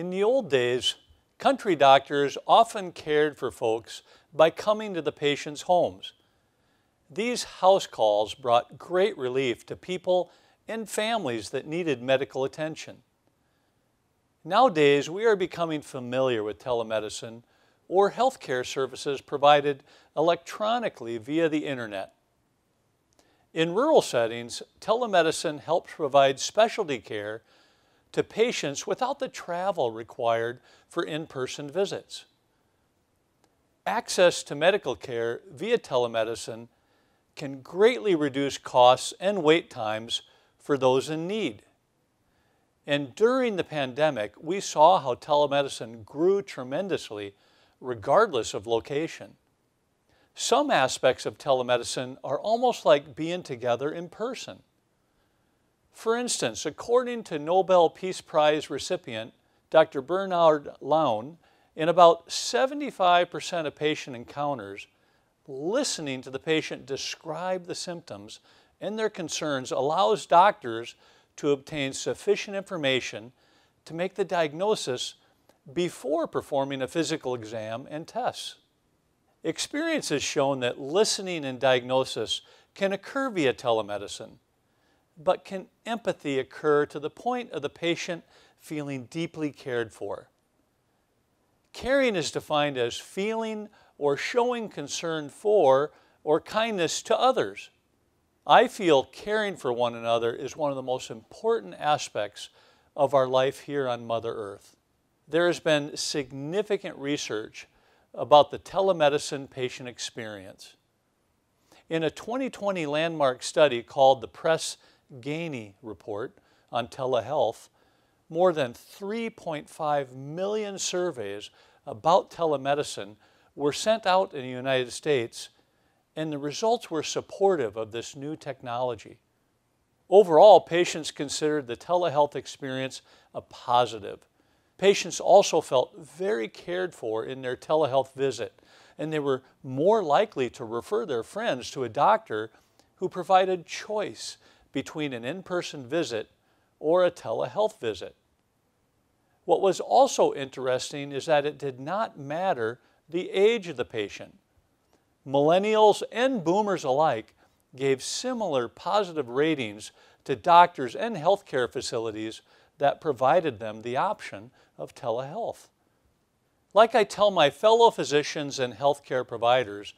In the old days, country doctors often cared for folks by coming to the patients' homes. These house calls brought great relief to people and families that needed medical attention. Nowadays, we are becoming familiar with telemedicine or healthcare services provided electronically via the internet. In rural settings, telemedicine helps provide specialty care to patients without the travel required for in person visits. Access to medical care via telemedicine can greatly reduce costs and wait times for those in need. And during the pandemic, we saw how telemedicine grew tremendously, regardless of location. Some aspects of telemedicine are almost like being together in person. For instance, according to Nobel Peace Prize recipient Dr. Bernard Laun, in about 75% of patient encounters, listening to the patient describe the symptoms and their concerns allows doctors to obtain sufficient information to make the diagnosis before performing a physical exam and tests. Experience has shown that listening and diagnosis can occur via telemedicine but can empathy occur to the point of the patient feeling deeply cared for? Caring is defined as feeling or showing concern for or kindness to others. I feel caring for one another is one of the most important aspects of our life here on Mother Earth. There has been significant research about the telemedicine patient experience. In a 2020 landmark study called the Press Gainey report on telehealth, more than 3.5 million surveys about telemedicine were sent out in the United States, and the results were supportive of this new technology. Overall, patients considered the telehealth experience a positive. Patients also felt very cared for in their telehealth visit, and they were more likely to refer their friends to a doctor who provided choice between an in person visit or a telehealth visit. What was also interesting is that it did not matter the age of the patient. Millennials and boomers alike gave similar positive ratings to doctors and healthcare facilities that provided them the option of telehealth. Like I tell my fellow physicians and healthcare providers,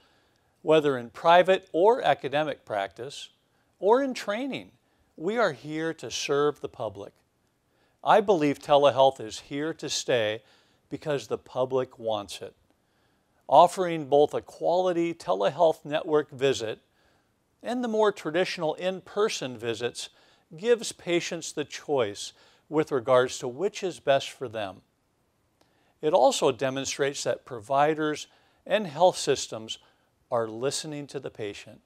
whether in private or academic practice, or in training. We are here to serve the public. I believe telehealth is here to stay because the public wants it. Offering both a quality telehealth network visit and the more traditional in-person visits gives patients the choice with regards to which is best for them. It also demonstrates that providers and health systems are listening to the patient.